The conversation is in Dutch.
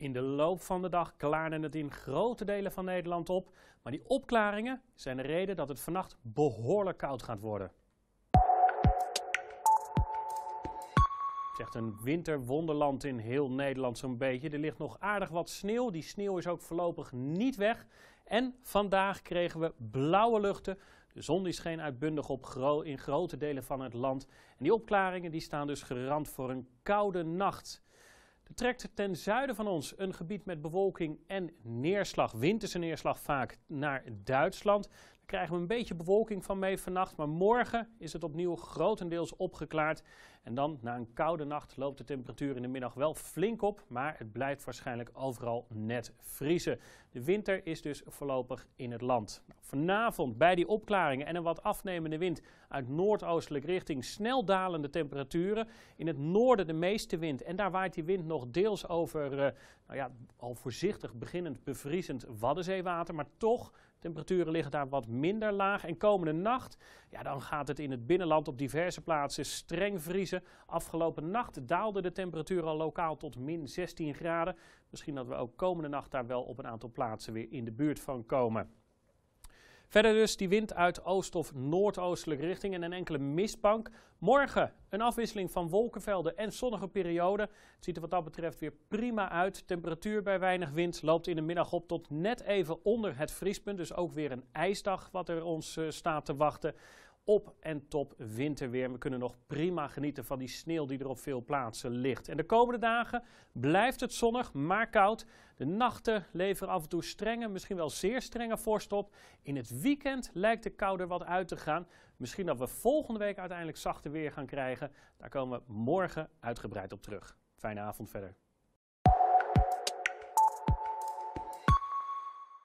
In de loop van de dag klaarden het in grote delen van Nederland op. Maar die opklaringen zijn de reden dat het vannacht behoorlijk koud gaat worden. Het is echt een winterwonderland in heel Nederland zo'n beetje. Er ligt nog aardig wat sneeuw. Die sneeuw is ook voorlopig niet weg. En vandaag kregen we blauwe luchten. De zon is scheen uitbundig op in grote delen van het land. En die opklaringen die staan dus gerand voor een koude nacht trekt ten zuiden van ons een gebied met bewolking en neerslag, winterse neerslag vaak, naar Duitsland krijgen we een beetje bewolking van mee vannacht. Maar morgen is het opnieuw grotendeels opgeklaard. En dan, na een koude nacht, loopt de temperatuur in de middag wel flink op. Maar het blijft waarschijnlijk overal net vriezen. De winter is dus voorlopig in het land. Nou, vanavond, bij die opklaringen en een wat afnemende wind uit noordoostelijk richting, snel dalende temperaturen. In het noorden de meeste wind. En daar waait die wind nog deels over, eh, nou ja, al voorzichtig beginnend bevriezend Waddenzeewater. Maar toch Temperaturen liggen daar wat minder laag. En komende nacht, ja, dan gaat het in het binnenland op diverse plaatsen streng vriezen. Afgelopen nacht daalde de temperatuur al lokaal tot min 16 graden. Misschien dat we ook komende nacht daar wel op een aantal plaatsen weer in de buurt van komen. Verder dus die wind uit oost of noordoostelijke richting en een enkele mistbank. Morgen een afwisseling van wolkenvelden en zonnige perioden. Het ziet er wat dat betreft weer prima uit. Temperatuur bij weinig wind loopt in de middag op tot net even onder het vriespunt. Dus ook weer een ijsdag wat er ons eh, staat te wachten op en top winterweer. We kunnen nog prima genieten van die sneeuw die er op veel plaatsen ligt. En de komende dagen blijft het zonnig, maar koud. De nachten leveren af en toe strenge, misschien wel zeer strenge vorst op. In het weekend lijkt de kouder wat uit te gaan. Misschien dat we volgende week uiteindelijk zachter weer gaan krijgen. Daar komen we morgen uitgebreid op terug. Fijne avond verder.